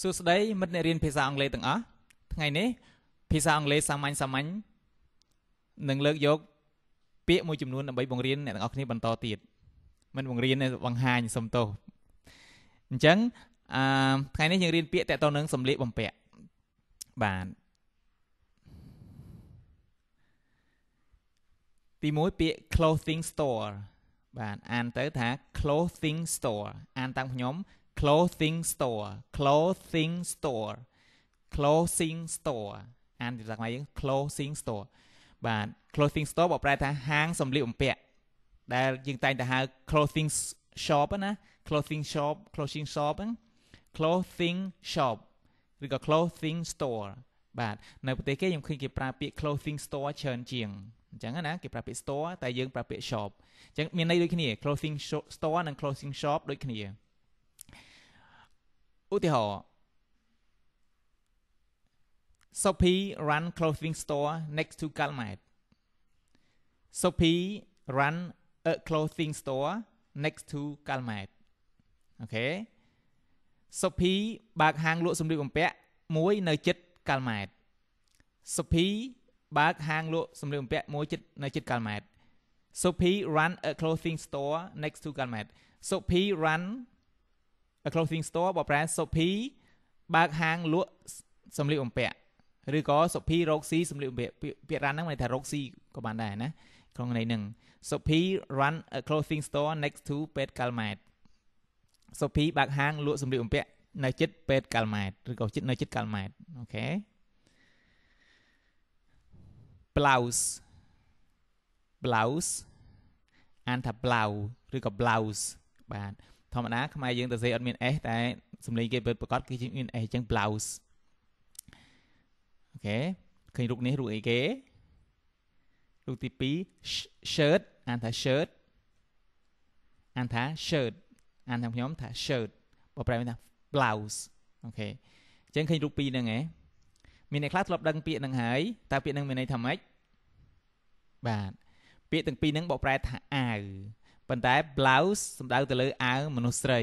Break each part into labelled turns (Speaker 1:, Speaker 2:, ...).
Speaker 1: សួស្តីមិត្តអ្នករៀនភាសាអង់គ្លេសទាំងអស់ថ្ងៃនេះភាសាអង់គ្លេសសាមញ្ញសាមញ្ញនឹងលើកយក ពាក្យមួយចំនួនដើម្បីបង្រៀនអ្នកទាំងអស់គ្នាបន្តទៀតមិនបង្រៀនបង្ហាញសំទោសអញ្ចឹងអឺថ្ងៃនេះយើងរៀនពាក្យតកតនឹងសំលៀកបំពាក់បាទទី1ពាក្យ clothing store បាទអានទៅថា clothing store អានតាមខ្ញុំ clothing store clothing store clothing store អានភាសាខ្មែរយើង clothing store បាទ clothing store បកប្រែថាហាងសម្លៀកបំពាក់ដែលយើងតែងតែហៅ clothing shop ណា clothing shop clothing shop clothing shop ឬក៏ clothing store បាទនៅប្រទេសគេខ្ញុំឃើញគេប្រើពាក្យ clothing store ច្រើនជាងអញ្ចឹងណាគេប្រើពាក្យ store តែយើងប្រើពាក្យ shop អញ្ចឹងមានន័យដូចគ្នា clothing store និង clothing shop ដូចគ្នាឧទាហរណ៍ Sophie run clothing store next to Calmette Sophie run a clothing store next to Calmette អូខេ Sophie បើកហាងលក់សម្លៀកបំពាក់មួយនៅជិត Calmette Sophie បើកហាងលក់សម្លៀកបំពាក់មួយជិតនៅជិត Calmette Sophie run a clothing store next to Calmette Sophie run clothing store របស់ brand Sophie បើកហាងលក់សម្លៀកបំពាក់ឬក៏ Sophie Roxy សម្លៀកបំពាក់ពាក្យរ៉ាន់ហ្នឹងមានថា Roxy ក៏បានដែរណាក្នុងន័យហ្នឹង Sophie run a clothing store next to Pet Kalmat Sophie បើកហាងលក់សម្លៀកបំពាក់នៅជិត Pet Kalmat ឬក៏ជិតនៅជិត Kalmat អូខេ blouse blouse អានថា blau ឬក៏ blouse បាទធម្មតាខ្មែរយើងទៅសេអត់មាន S តែសំឡេងគេពិតប្រកបគឺមាន S អញ្ចឹង blouse អូខេឃើញរូបនេះរូបអីគេរូបទី2 shirt អានថា shirt អានថា shirt អានថាខ្ញុំថា shirt បើប្រែថា blouse អូខេអញ្ចឹងឃើញរូបពីរហ្នឹងឯងមានអ្នកខ្លះធ្លាប់ដឹងពាក្យហ្នឹងហើយតើពាក្យហ្នឹងមានន័យថាម៉េចបាទពាក្យទាំងពីរហ្នឹងបកប្រែថាអាវប៉ុន្តែ blouse សំដៅទៅលើអាវមនុស្សស្រី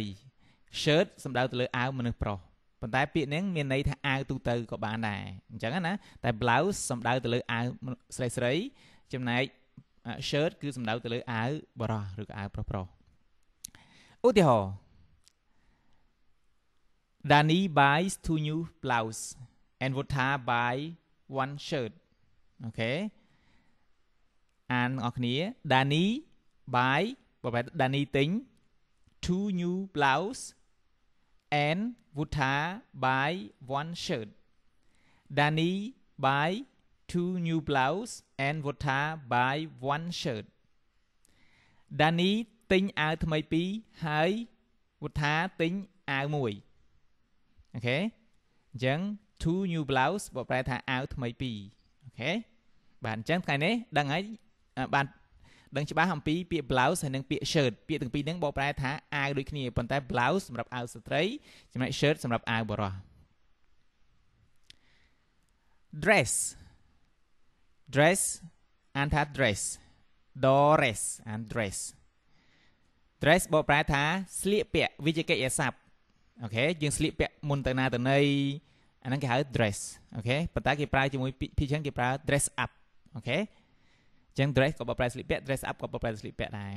Speaker 1: shirt សំដៅទៅលើអាវមនុស្សប្រុសប៉ុន្តែ ពាក្យនេះមានន័យថាអាវទូទៅក៏បានដែរអញ្ចឹងណាតែ blouse សំដៅទៅលើអាវស្រីស្រីចំណែក shirt គឺសំដៅទៅលើអាវបរោះឬក៏អាវប្រុសប្រុសឧទាហរណ៍ Danny buys two new blouse and Vota buy one shirt អូខេអានអ្នកគ្នា Danny buy បបែ Danny ទិញ two new blouse and Wuta buy one shirt Danny buy two new blouse and Wuta buy one shirt Danny ទិញអាវថ្មីពីរហើយ Wuta ទិញអាវមួយអូខេអញ្ចឹង two new blouse បើប្រែថាអាវថ្មីពីរអូខេបាទអញ្ចឹងថ្ងៃនេះដឹងហើយបានដឹងច្បាស់អំពីពាក្យ blouse ហើយនិងពាក្យ shirt ពាក្យទាំងពីរហ្នឹងបកប្រែថាអាវដូចគ្នាប៉ុន្តែ blouse សម្រាប់អាវស្ត្រីចំណែក shirt សម្រាប់អាវបុរស dress dress អានថា dress dress and dress dress បកប្រែថាស្លៀកពាក់វាជាកិច្ចស័ព្ទអូខេយើងស្លៀកពាក់មុនទៅណាទៅណីអាហ្នឹងគេហៅ dress អូខេប៉ុន្តែគេប្រើជាមួយពីច្រើនគេប្រើ dress up អូខេចឹង dress ក៏បើប្រែស្លៀកពាក់ dress up ក៏បើប្រែស្លៀកពាក់ដែរ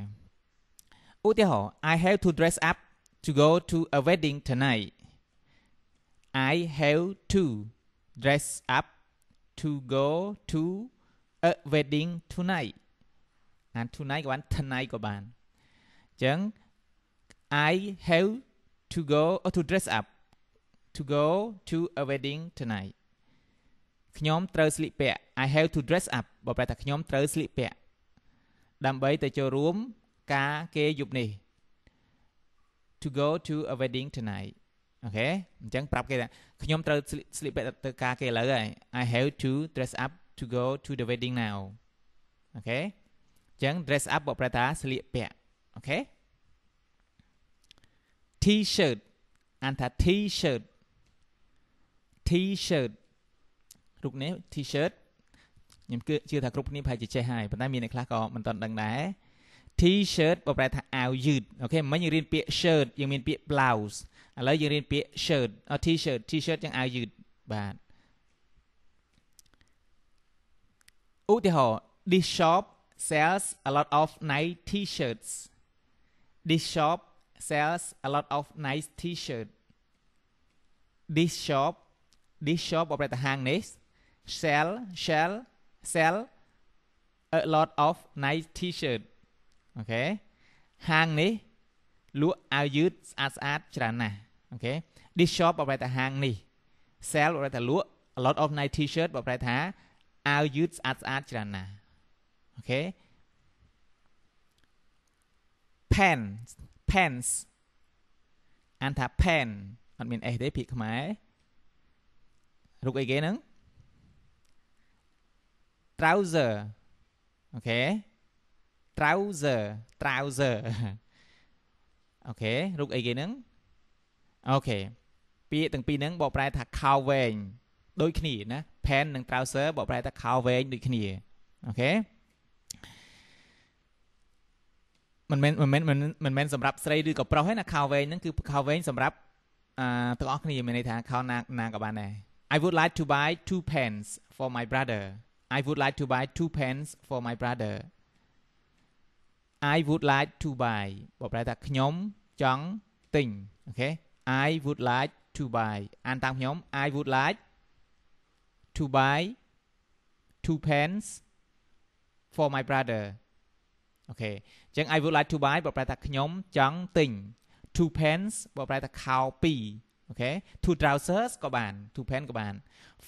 Speaker 1: ឧទាហរណ៍ I have to dress up to go to a wedding tonight I have to dress up to go to a wedding tonight And tonight ក៏បាន tonight ក៏បានចឹង I have to go or to dress up to go to a wedding tonight ខ្ញុំត្រូវស្លៀកពាក់ I have to dress up បើប្រែថាខ្ញុំត្រូវស្លៀកពាក់ដើម្បីទៅចូលរួមការគេយប់នេះ to go to a wedding tonight អូខេអញ្ចឹងប្រាប់គេថាខ្ញុំត្រូវស្លៀកពាក់ទៅការគេឥឡូវហើយ I have to dress up to go to the wedding now អូខេអញ្ចឹង dress up បកប្រែថាស្លៀកពាក់អូខេ T-shirt អានថា T-shirt T-shirt រូបនេះ T-shirt ខ្ញុំជឿថាគ្រប់គ្នាប្រហែលជាចេះហើយប៉ុន្តែមានអ្នកខ្លះក៏មិនទាន់ដឹងដែរ T-shirt បើប្រែថាអាវយឺតអូខេមិញរៀនពាក្យ shirt យើងមានពាក្យ blouse ឥឡូវយើងរៀនពាក្យ shirt T-shirt T-shirt ចឹងអាវយឺតបាទឧទាហរណ៍ this shop sells a lot of nice t-shirts this shop sells a lot of nice t-shirt this shop this shop ប្រែថាហាងនេះ shall shall sell a lot of nice t-shirt អូខេហាងនេះលក់អាវយឺតស្អាតស្អាតច្រើនណាស់អូខេ this shop បើប្រែថាហាងនេះ sell បើប្រែថាលក់ a lot of nice t-shirt បើប្រែថាអាវយឺតស្អាតស្អាតច្រើនណាស់អូខេ pants pants អានថា pen អត់មាន s ទេពាក្យខ្មែររុកអីគេហ្នឹង trouser អូខេ trouser trouser អូខេរូបអីគេហ្នឹងអូខេពាក្យទាំងពីរហ្នឹងបកប្រែ ថាខោវែងដូចគ្នាណា pant និង trouser បកប្រែ ថាខោវែងដូចគ្នាអូខេមិនមែនមិនមែនមិនមែនសម្រាប់ស្រីឬក៏ប្រុសទេណាខោវែងហ្នឹងគឺខោវែងសម្រាប់អឺទាំងអស់គ្នាមានន័យថាខោណាណាក៏បានដែរ I would like to buy two pants for my brother I would like to buy two pants for my brother I would like to buy បកប្រែថាខ្ញុំចង់ទិញអូខេ I would like to buy អានតាមខ្ញុំ I would like to buy two pants for my brother អូខេអញ្ចឹង I would like to buy បកប្រែថាខ្ញុំចង់ទិញ two pants បកប្រែថាខោ2អូខេ two trousers ក៏បាន two pants ក៏បាន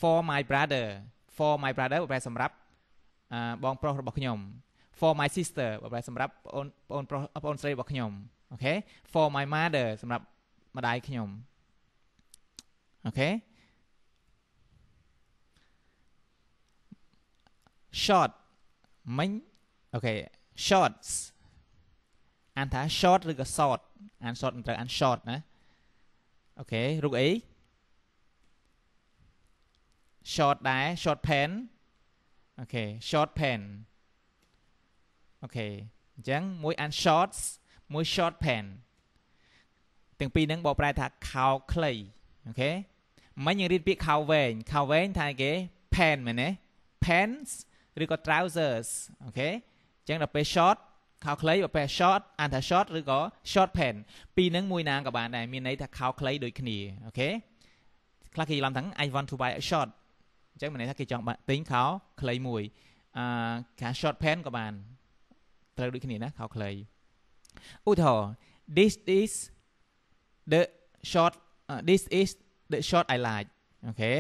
Speaker 1: for my brother for my brother បើប្រែសម្រាប់បងប្រុសរបស់ខ្ញុំ for my sister បើប្រែសម្រាប់បងបងប្រុសបងស្រីរបស់ខ្ញុំអូខេ for my mother សម្រាប់ម្ដាយខ្ញុំអូខេ short មិញអូខេ shorts អានថា short ឬក៏ short អាន short មិនត្រូវអាន short ណាអូខេរូបអី short ដែរ short pen អូខេ short pen អូខេអញ្ចឹងមួយអាន shorts មួយ short pen ទាំងពីរហ្នឹងបកប្រែថាខោខ្លីអូខេមិញយើងរៀនពាក្យខោវែងខោវែងថាគេ pen មែនទេ pants ឬក៏ trousers អូខេអញ្ចឹងដល់ពេល short ខោខ្លីបើពេល short អានថា short ឬក៏ short pen ពីរហ្នឹងមួយណាក៏បានដែរមានន័យថាខោខ្លីដូចគ្នាអូខេខ្លះគេច្រឡំថា I want to buy a short អញ្ចឹងមានន័យថាគេចង់បានទិញខោខ្លីមួយអឺខា short pant ក៏បានត្រូវដូចគ្នាណាខោខ្លីឧទាហរណ៍ this is the short uh, this is the short i like អូខេ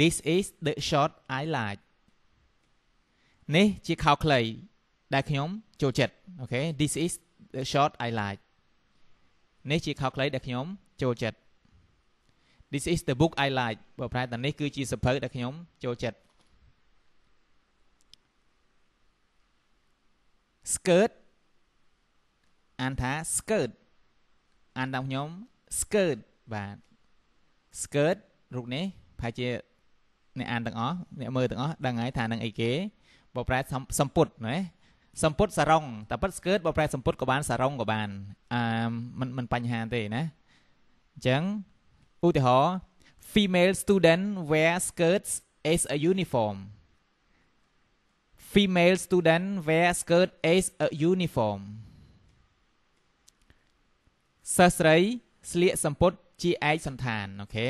Speaker 1: this is the short i like នេះជាខោខ្លីដែលខ្ញុំចូលចិត្តអូខេ this is the short i like នេះជាខោខ្លីដែលខ្ញុំចូលចិត្ត This is the book I like បើប្រែតានេះគឺជាសៀវភៅដែលខ្ញុំចូលចិត្ត skirt អានថា skirt អានតាមខ្ញុំ skirt បាទ skirt រូបនេះប្រហែលជាអ្នកអានទាំងអស់អ្នកមើលទាំងអស់ដឹងហើយថានឹងអីគេបើប្រែសំពុតណាសំពុតសារុងតែប៉ិត skirt បើប្រែសំពុតក៏បានសារុងក៏បានអឺមិនមិនបញ្ហាទេណាអញ្ចឹងឧទាហរណ៍ female student wear skirts as a uniform female student wear skirt as a uniform សិស្សស្រីស្លៀកសំពត់ជាឯកសន្តានអូខេ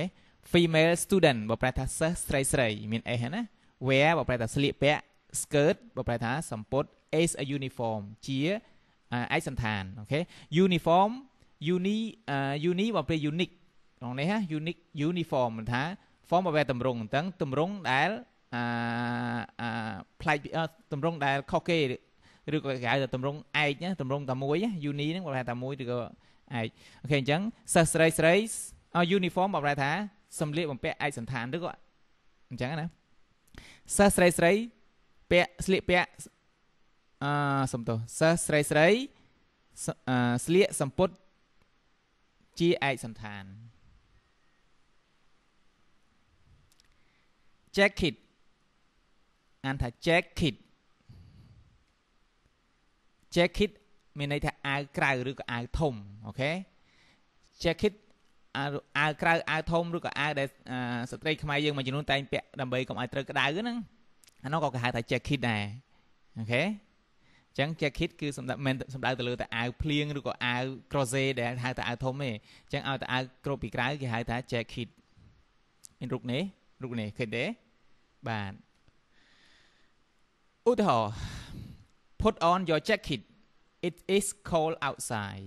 Speaker 1: female student បើប្រែថាសិស្សស្រីស្រីមាន s ហ្នឹងណា wear បើប្រែថាស្លៀកពាក់ skirt បើប្រែថាសំពត់ as a uniform ជាឯកសន្តានអូខេ ah, uniform uni ah, uni បើប្រែ unique ក្នុងនេះ unique uniform មិនថា form អ្វីតម្រង់អញ្ចឹងតម្រង់ដែលអាអាផ្លែកតម្រង់ដែលខុសគេឬក៏គេហៅថាតម្រង់ឯកណាតម្រង់តែមួយ uni ហ្នឹងបើថាតែមួយឬក៏ឯកអូខេអញ្ចឹងសិស្សស្រីស្រី uniform បើប្រែថាសម្លៀកបំពាក់ឯកសន្តានឬក៏អញ្ចឹងណាសិស្សស្រីស្រីពាក់ស្លៀកពាក់អឺសំទោសសិស្សស្រីស្រីស្លៀកសំពត់ជាឯកសន្តាន jacket អានថា jacket jacket មានន័យថាអាវក្រៅឬក៏អាវធំអូខេ jacket អាវក្រៅអាវធំឬក៏អាវដែលស្ត្រីខ្មែរយើងមួយចំនួនតែងពាក់ដើម្បីកុំឲ្យត្រូវក្តៅហ្នឹងអានោះក៏គេហៅថា jacket ដែរអូខេចឹង jacket គឺសម្រាប់មិនសម្ដៅទៅលើតែអាវភ្លៀងឬក៏អាវ crochet ដែលហៅថាអាវធំទេចឹងឲ្យតែអាវគ្រប់ពីក្រៅគេហៅថា jacket មានរូបនេះរូបនេះឃើញទេបាទឧទាហរណ៍ put on your jacket it is cold outside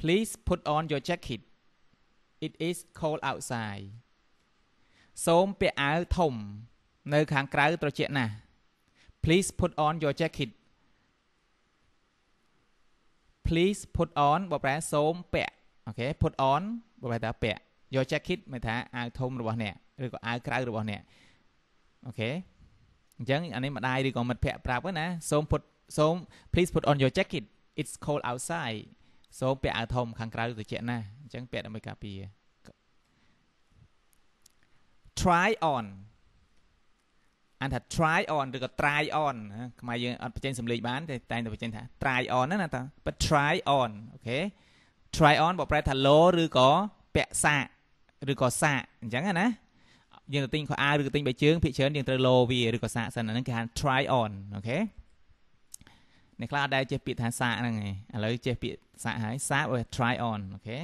Speaker 1: please put on your jacket it is cold outside សូមពាក់អាវធំ នៅខាងក្រៅត្រជាក់ណាស់ please put on your jacket please put on បបប្រែសូមពាក់អូខេ put on បបប្រែថាពាក់ your jacket មានថាអាវធំរបស់អ្នកឬក៏អាវក្រៅរបស់អ្នកអូខេអញ្ចឹងអានេះម្ដាយឬក៏មិត្តភ័ក្តិប្រាប់ណាសូមពុតសូម please put on your jacket it's cold outside សូមពាក់អាវធំខាងក្រៅត្រជាក់ណាស់អញ្ចឹងពាក់ដើម្បីការពារ try on អានថា try on ឬក៏ try on ខ្មែរយើងអត់បញ្ចេញសំឡេងបានតែតែងតែបញ្ចេញថា try on ណាតាបើ try on អូខេ try on បើប្រែថាលោឬក៏ពាក់សាកឬក៏សាកអញ្ចឹងណាយើងទៅទិញខោអាវឬក៏ទិញបៃជើងភាគច្រើនយើងត្រូវលោវាឬក៏សាកសិនអាហ្នឹងគេហៅ try on អូខេអ្នកខ្លះអត់ដែលចេះពាក្យថាសាកហ្នឹងឯងឥឡូវចេះពាក្យសាកហើយសាកឲ្យ try on អូខេ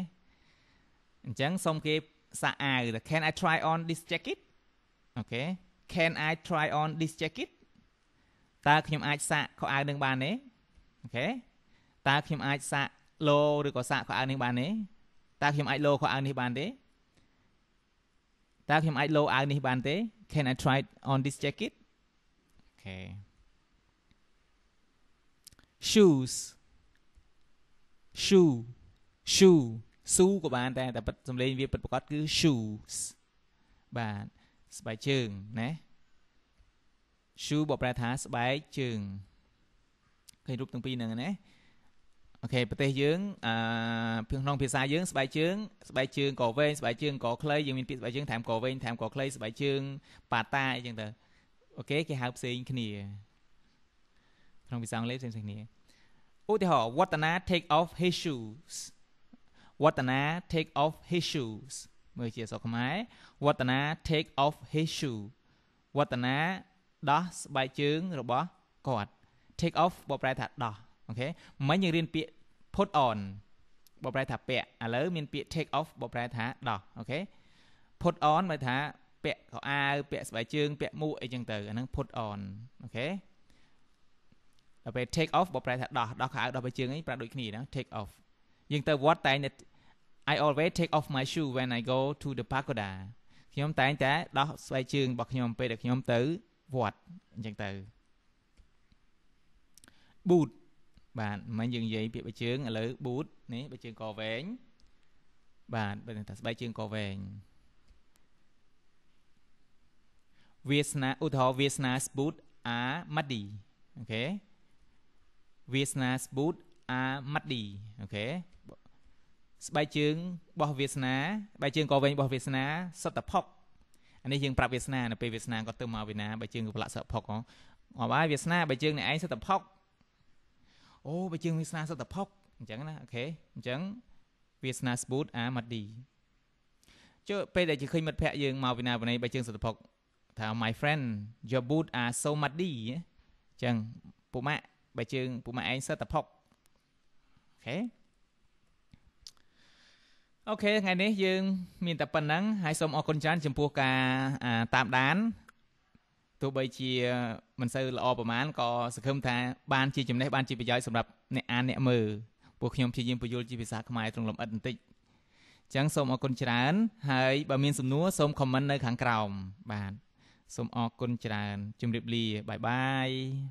Speaker 1: អញ្ចឹងសុំគេសាកអាវថា can i try on this jacket អូខេ can i try on this jacket តើខ្ញុំអាចសាកខោអាវនឹងបានទេអូខេតើខ្ញុំអាចសាកលោឬក៏សាកខោអាវនេះបានទេតើខ្ញុំអាចលោខោអាវនេះបានទេតើខ្ញុំអាចលោអាវនេះបានទេ Can I try it on this jacket Okay shoes shoe shoe shoe ក៏បានតែតែប៉ិតសំឡេងវាពិតប្រាកដគឺ shoes បាទស្បែកជើងណា shoe បើប្រែថាស្បែកជើងឃើញរូបទាំងពីរហ្នឹងណាអូខេប្រទេសយើងអឺក្នុងភាសាយើងស្បែកជើងស្បែកជើងក៏វែងស្បែកជើងក៏ខ្លីយើងមានពាក្យស្បែកជើងថែមក៏វែងថែមក៏ខ្លីស្បែកជើងប៉ាតាអីចឹងទៅអូខេគេហៅផ្សេងគ្នាក្នុងភាសាអង់គ្លេសផ្សេងគ្នាឧទាហរណ៍ Watana take off his shoes Watana take off his shoes មើលជាអក្សរខ្មែរ Watana take off his shoe Watana ដោះស្បែកជើងរបស់គាត់ take off បកប្រែថាដោះអូខេមិញយើងរៀនពាក្យ put on បកប្រែថាពាក់ឥឡូវមានពាក្យ take off បកប្រែថាដោះអូខេ put on មកថា ពាក់ខោអាវពាក់ស្បែកជើង ពាក់មួកអីចឹងទៅអាហ្នឹង put on អូខេដល់ពេល take off បកប្រែថាដោះដោះខោអាវដោះស្បែកជើងអីប្រាប់ដូចគ្នាណា take off យើងទៅវត្តតែង I always take off my shoe when I go to the pagoda ខ្ញុំតែងតែដោះស្បែកជើងរបស់ខ្ញុំពេលដែលខ្ញុំទៅវត្តអញ្ចឹងទៅ boot បាទមិញយើងនិយាយពាក្យបើជើងឥឡូវ boot នេះបើជើងកវែងបាទបើថាស្បែកជើងកវែងវាសនាឧទាហរណ៍វាសនា boot are muddy អូខេវាសនា boot are muddy អូខេស្បែកជើងរបស់វាសនាស្បែកជើងកវែងរបស់វាសនាសុទ្ធតែផុកអានេះយើងប្រាប់វាសនានៅពេលវាសនាគាត់ទៅមកវៀតណាមបើជើងក៏ផ្លាក់សក់ផុកហ៎អបហើយវាសនាបើជើងអ្នកឯងសុទ្ធតែផុកអូបើជើងវាសនាសុទ្ធតែផុកអញ្ចឹងណាអូខេអញ្ចឹងវាសនា spoot អាម៉ាឌីចុះពេលដែលជាឃើញមិត្តភ័ក្ដិយើងមកពីណាបណៃបើជើងសុទ្ធតែផុកថា my friend your boot are so muddy អញ្ចឹងពូម៉ាក់បើជើងពូម៉ាក់ឯងសិតតែផុកអូខេអូខេថ្ងៃនេះយើងមានតែប៉ុណ្ណឹងហើយសូមអរគុណច្រើនចំពោះការតាមដានទោះបីជាមិនសូវល្អប្រមាណក៏សង្ឃឹមថាបានជាចំណេះបានជាប្រយោជន៍សម្រាប់អ្នកអានអ្នកមើលពួកខ្ញុំព្យាយាមពន្យល់ជាភាសាខ្មែរត្រង់លំអិតបន្តិចចឹងសូមអរគុណច្រើនហើយបើមានសំណួរសូមខមមិននៅខាងក្រោម បាទសូមអរគុណច្រើនជម្រាបលាបាយបាយ